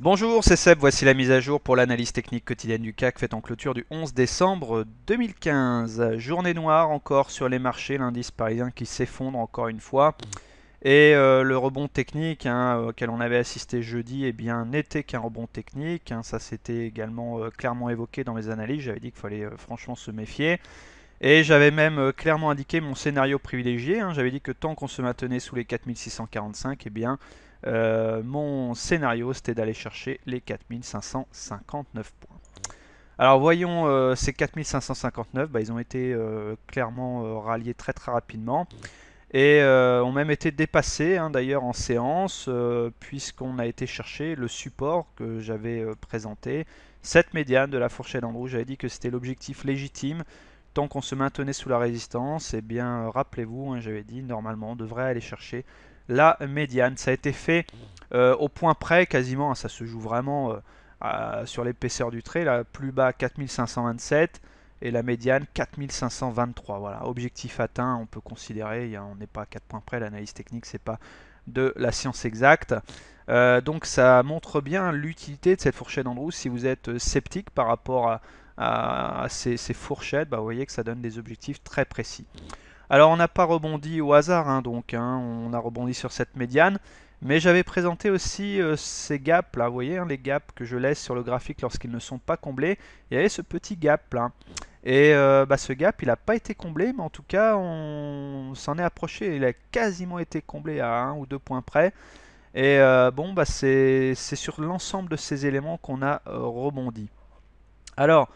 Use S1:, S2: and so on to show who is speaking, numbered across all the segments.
S1: Bonjour, c'est Seb, voici la mise à jour pour l'analyse technique quotidienne du CAC faite en clôture du 11 décembre 2015. Journée noire encore sur les marchés, l'indice parisien qui s'effondre encore une fois. Et euh, le rebond technique hein, auquel on avait assisté jeudi eh bien, n'était qu'un rebond technique. Hein. ça s'était également euh, clairement évoqué dans mes analyses, j'avais dit qu'il fallait euh, franchement se méfier. Et j'avais même clairement indiqué mon scénario privilégié. Hein. j'avais dit que tant qu'on se maintenait sous les 4645, eh bien, euh, mon scénario, c'était d'aller chercher les 4559 points. Alors voyons euh, ces 4559, bah, ils ont été euh, clairement ralliés très très rapidement. Et ont même été dépassés hein, d'ailleurs en séance, puisqu'on a été chercher le support que j'avais présenté, cette médiane de la fourchette en rouge. J'avais dit que c'était l'objectif légitime, tant qu'on se maintenait sous la résistance, et eh bien rappelez-vous, hein, j'avais dit normalement on devrait aller chercher la médiane. Ça a été fait euh, au point près quasiment, hein, ça se joue vraiment euh, sur l'épaisseur du trait, La plus bas 4527 et la médiane 4523. Voilà, objectif atteint, on peut considérer, on n'est pas à 4 points près, l'analyse technique c'est pas de la science exacte. Euh, donc ça montre bien l'utilité de cette fourchette d'Andrews. Si vous êtes sceptique par rapport à, ces, fourchettes, bah, vous voyez que ça donne des objectifs très précis. Alors on n'a pas rebondi au hasard, hein, donc hein, on a rebondi sur cette médiane. Mais j'avais présenté aussi euh, ces gaps là, vous voyez, hein, les gaps que je laisse sur le graphique lorsqu'ils ne sont pas comblés. Il y avait ce petit gap là. Et euh, bah, ce gap, il n'a pas été comblé, mais en tout cas, on s'en est approché. Il a quasiment été comblé à un ou deux points près. Et euh, bon, bah, c'est sur l'ensemble de ces éléments qu'on a rebondi. Alors,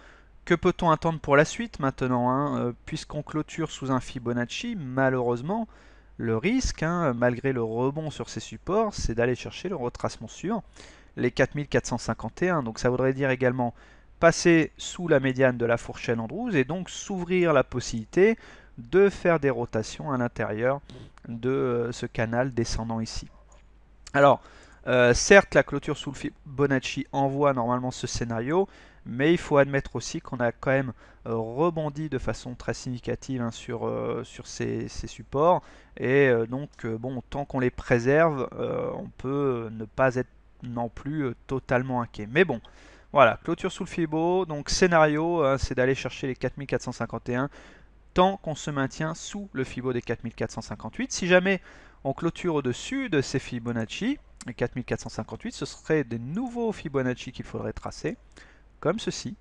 S1: que peut-on attendre pour la suite maintenant hein, euh, Puisqu'on clôture sous un Fibonacci, malheureusement, le risque, hein, malgré le rebond sur ses supports, c'est d'aller chercher le retracement suivant, les 4451. Donc ça voudrait dire également passer sous la médiane de la fourchette Andrews et donc s'ouvrir la possibilité de faire des rotations à l'intérieur de euh, ce canal descendant ici. Alors, euh, certes, la clôture sous le Fibonacci envoie normalement ce scénario, mais il faut admettre aussi qu'on a quand même euh, rebondi de façon très significative hein, sur, euh, sur ces, supports, et euh, donc bon, tant qu'on les préserve, on peut ne pas être non plus totalement inquiet. Mais bon, voilà, clôture sous le fibo, donc scénario, hein, c'est d'aller chercher les 4451 tant qu'on se maintient sous le Fibo des 4458. Si jamais on clôture au-dessus de ces Fibonacci, les 4458, ce serait des nouveaux Fibonacci qu'il faudrait tracer comme ceci.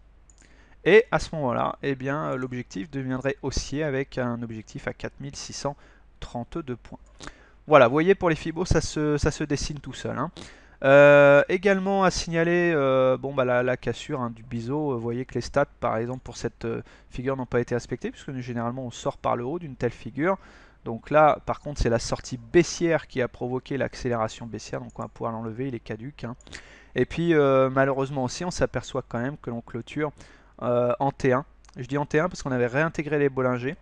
S1: Et à ce moment-là, eh bien, l'objectif deviendrait haussier avec un objectif à 4632 points. Voilà, vous voyez, pour les fibos, ça se, ça se dessine tout seul. Hein. Euh, également à signaler euh, bon, bah, la, cassure hein, du biseau. Vous voyez que les stats, par exemple, pour cette euh, figure n'ont pas été respectées, puisque généralement, on sort par le haut d'une telle figure. Donc là, par contre, c'est la sortie baissière qui a provoqué l'accélération baissière, donc on va pouvoir l'enlever, il est caduque. Hein. Et puis euh, malheureusement aussi, on s'aperçoit quand même que l'on clôture euh, en T1. Je dis en T1 parce qu'on avait réintégré les Bollinger.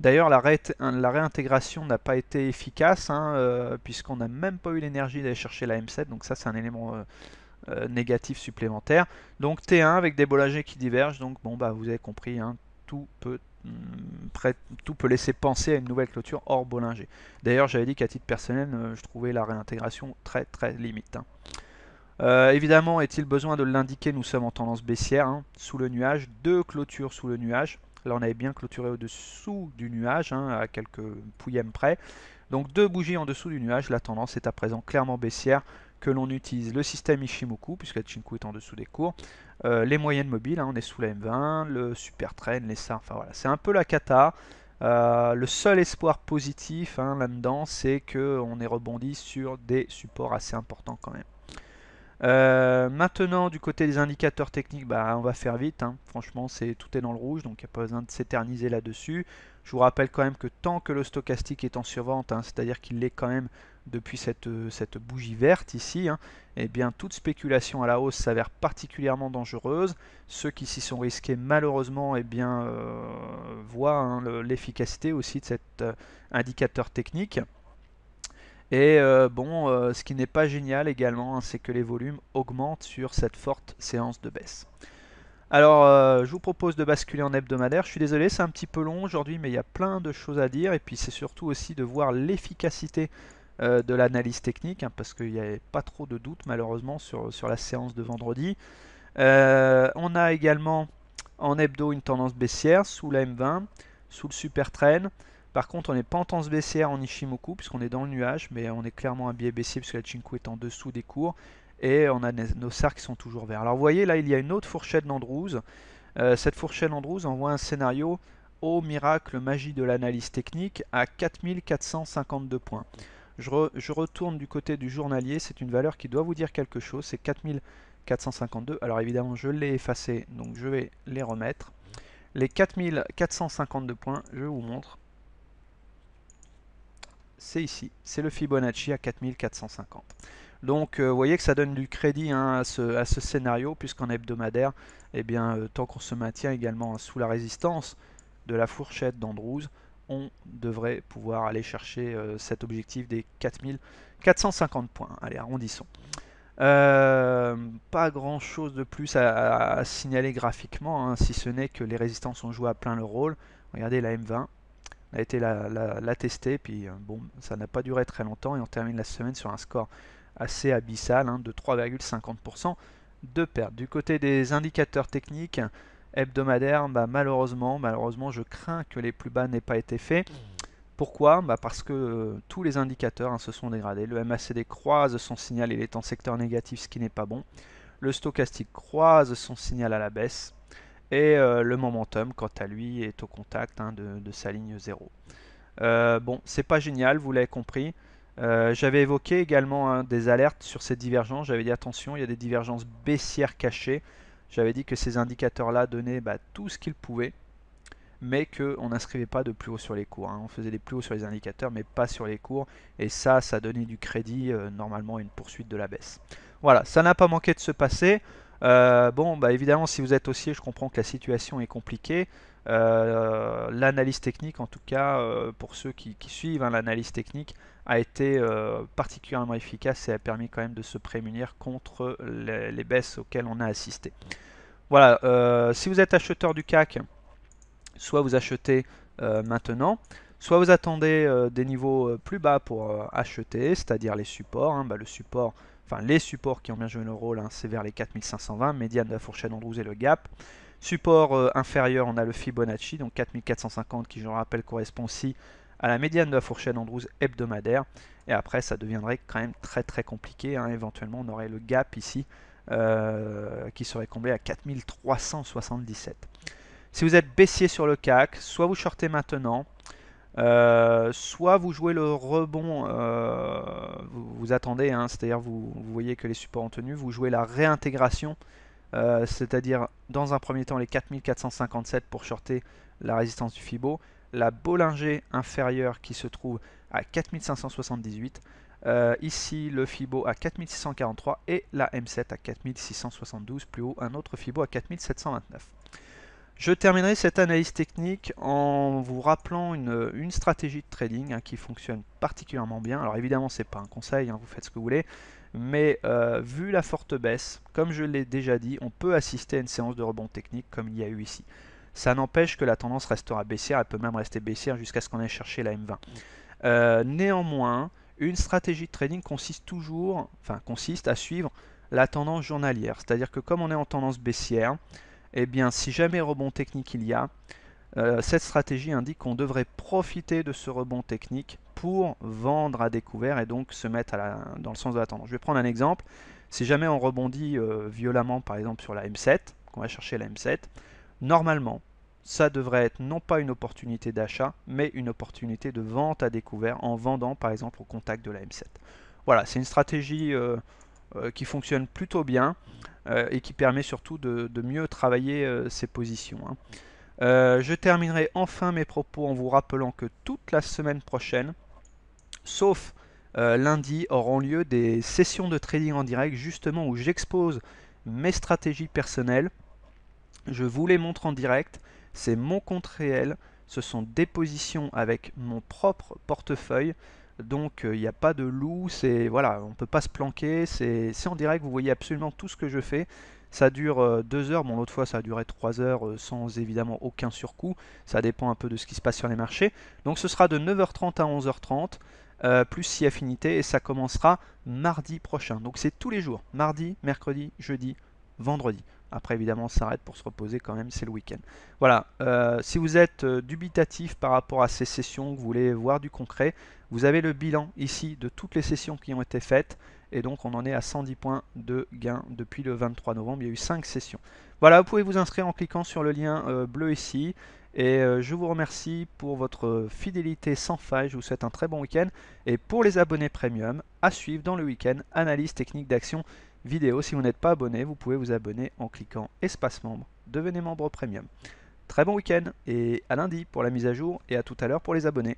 S1: D'ailleurs, la, réintégration n'a pas été efficace, hein, euh, puisqu'on n'a même pas eu l'énergie d'aller chercher la M7, donc ça c'est un élément négatif supplémentaire. Donc T1 avec des Bollinger qui divergent, donc bon bah vous avez compris, hein, hum, tout peut laisser penser à une nouvelle clôture hors Bollinger. D'ailleurs, j'avais dit qu'à titre personnel, je trouvais la réintégration très très limite. Hein. Euh, évidemment, est-il besoin de l'indiquer Nous sommes en tendance baissière, hein, sous le nuage, deux clôtures sous le nuage. Là, on avait bien clôturé au-dessous du nuage, hein, à quelques pouillèmes près. Donc deux bougies en dessous du nuage, la tendance est à présent clairement baissière, que l'on utilise le système Ishimoku, puisque la Chinku est en dessous des cours, euh, les moyennes mobiles, hein, on est sous la M20, le Super Train, les SAR, enfin voilà, c'est un peu la cata. Euh, le seul espoir positif là-dedans, c'est qu'on est rebondi sur des supports assez importants quand même. Euh, maintenant, du côté des indicateurs techniques, bah, on va faire vite. Hein. Franchement, tout est dans le rouge, donc il n'y a pas besoin de s'éterniser là-dessus. Je vous rappelle quand même que tant que le stochastique est en survente, hein, c'est-à-dire qu'il l'est quand même depuis cette, euh, bougie verte ici, hein, eh bien toute spéculation à la hausse s'avère particulièrement dangereuse. Ceux qui s'y sont risqués malheureusement eh euh, voient l'efficacité aussi de cet indicateur technique. Et euh, bon, euh, ce qui n'est pas génial également, hein, c'est que les volumes augmentent sur cette forte séance de baisse. Alors, euh, je vous propose de basculer en hebdomadaire. Je suis désolé, c'est un petit peu long aujourd'hui, mais il y a plein de choses à dire. Et puis, c'est surtout aussi de voir l'efficacité de l'analyse technique, hein, parce qu'il n'y avait pas trop de doutes, malheureusement, sur, sur la séance de vendredi. on a également en hebdo une tendance baissière sous la M20, sous le super train. Par contre, on n'est pas en tendance baissière en Ishimoku, puisqu'on est dans le nuage, mais on est clairement à biais baissier, puisque la Chinku est en dessous des cours. Et on a nos SAR qui sont toujours verts. Alors vous voyez, là, il y a une autre fourchette d'Andrews. Euh, cette fourchette d'Andrews envoie un scénario au miracle magie de l'analyse technique à 4452 points. Je, je, retourne du côté du journalier, c'est une valeur qui doit vous dire quelque chose, c'est 4452. Alors évidemment, je l'ai effacé, donc je vais les remettre. Les 4452 points, je vous montre c'est ici, c'est le Fibonacci à 4450. Donc euh, vous voyez que ça donne du crédit hein, à, ce, scénario, puisqu'en hebdomadaire, eh bien, euh, tant qu'on se maintient également sous la résistance de la fourchette d'Andrews, on devrait pouvoir aller chercher euh, cet objectif des 4450 points. Allez, arrondissons. pas grand chose de plus à, signaler graphiquement, hein, si ce n'est que les résistances ont joué à plein le rôle. Regardez la M20, a été la, tester, puis euh, bon, ça n'a pas duré très longtemps et on termine la semaine sur un score assez abyssal hein, de 3,50% de perte. Du côté des indicateurs techniques hebdomadaires, bah, malheureusement, malheureusement, je crains que les plus bas n'aient pas été faits. Pourquoi bah, Parce que euh, tous les indicateurs hein, se sont dégradés. Le MACD croise son signal, il est en secteur négatif, ce qui n'est pas bon. Le stochastique croise son signal à la baisse. Et euh, le momentum, quant à lui, est au contact hein, de, sa ligne 0. Euh, bon, c'est pas génial, vous l'avez compris. Euh, j'avais évoqué également hein, des alertes sur ces divergences. J'avais dit attention, il y a des divergences baissières cachées. J'avais dit que ces indicateurs-là donnaient bah, tout ce qu'ils pouvaient, mais qu'on n'inscrivait pas de plus haut sur les cours. Hein. On faisait des plus hauts sur les indicateurs, mais pas sur les cours. Et ça, ça donnait du crédit, normalement, à une poursuite de la baisse. Voilà, ça n'a pas manqué de se passer. Euh, bon, bah évidemment, si vous êtes haussier, je comprends que la situation est compliquée. Euh, l'analyse technique, en tout cas, euh, pour ceux qui, suivent, hein, l'analyse technique a été particulièrement efficace et a permis quand même de se prémunir contre les, baisses auxquelles on a assisté. Voilà, si vous êtes acheteur du CAC, soit vous achetez maintenant, soit vous attendez des niveaux plus bas pour acheter, c'est-à-dire les supports. Hein, bah, le support enfin les supports qui ont bien joué leur rôle, hein, c'est vers les 4520, médiane de la fourchette Andrews et le gap. Support euh, inférieur, on a le Fibonacci, donc 4450 qui, je le rappelle, correspond aussi à la médiane de la fourchette Andrews hebdomadaire. Et après, ça deviendrait quand même très très compliqué. Hein. Éventuellement, on aurait le gap ici euh, qui serait comblé à 4377. Si vous êtes baissier sur le CAC, soit vous shortez maintenant, euh, soit vous jouez le rebond, euh, vous, attendez, hein, c'est-à-dire vous, voyez que les supports ont tenu, vous jouez la réintégration, euh, c'est-à-dire dans un premier temps les 4457 pour shorter la résistance du FIBO, la Bollinger inférieure qui se trouve à 4578, ici le FIBO à 4643 et la M7 à 4672, plus haut un autre FIBO à 4729. Je terminerai cette analyse technique en vous rappelant une, stratégie de trading hein, qui fonctionne particulièrement bien. Alors évidemment, c'est pas un conseil, hein, vous faites ce que vous voulez. Mais euh, vu la forte baisse, comme je l'ai déjà dit, on peut assister à une séance de rebond technique comme il y a eu ici. Ça n'empêche que la tendance restera baissière, elle peut même rester baissière jusqu'à ce qu'on ait cherché la M20. Euh, néanmoins, une stratégie de trading consiste toujours, enfin consiste à suivre la tendance journalière. C'est-à-dire que comme on est en tendance baissière, eh bien si jamais rebond technique il y a, euh, cette stratégie indique qu'on devrait profiter de ce rebond technique pour vendre à découvert et donc se mettre dans le sens de la tendance. Je vais prendre un exemple. Si jamais on rebondit euh, violemment par exemple sur la M7, qu'on va chercher la M7, normalement ça devrait être non pas une opportunité d'achat mais une opportunité de vente à découvert en vendant par exemple au contact de la M7. Voilà, c'est une stratégie euh, qui fonctionne plutôt bien. Euh, et qui permet surtout de, mieux travailler euh, ses positions. Hein. Euh, je terminerai enfin mes propos en vous rappelant que toute la semaine prochaine, sauf lundi, auront lieu des sessions de trading en direct, justement où j'expose mes stratégies personnelles. Je vous les montre en direct, c'est mon compte réel, ce sont des positions avec mon propre portefeuille. Donc il euh, n'y a pas de loup, c'est voilà, on peut pas se planquer, c'est en direct, vous voyez absolument tout ce que je fais. Ça dure 2 euh, deux heures, bon l'autre fois ça a duré 3 heures euh, sans évidemment aucun surcoût, ça dépend un peu de ce qui se passe sur les marchés. Donc ce sera de 9h30 à 11h30, plus si affinités et ça commencera mardi prochain. Donc c'est tous les jours, mardi, mercredi, jeudi, vendredi. Après, évidemment, on s'arrête pour se reposer quand même, c'est le week-end. Voilà, euh, si vous êtes euh, dubitatif par rapport à ces sessions, que vous voulez voir du concret, vous avez le bilan ici de toutes les sessions qui ont été faites. Et donc, on en est à 110 points de gain depuis le 23 novembre. Il y a eu 5 sessions. Voilà, vous pouvez vous inscrire en cliquant sur le lien euh, bleu ici. Et je vous remercie pour votre fidélité sans faille. Je vous souhaite un très bon week-end. Et pour les abonnés premium, à suivre dans le week-end, analyse technique d'action vidéo. Si vous n'êtes pas abonné, vous pouvez vous abonner en cliquant espace membre. Devenez membre premium. Très bon week-end et à lundi pour la mise à jour et à tout à l'heure pour les abonnés.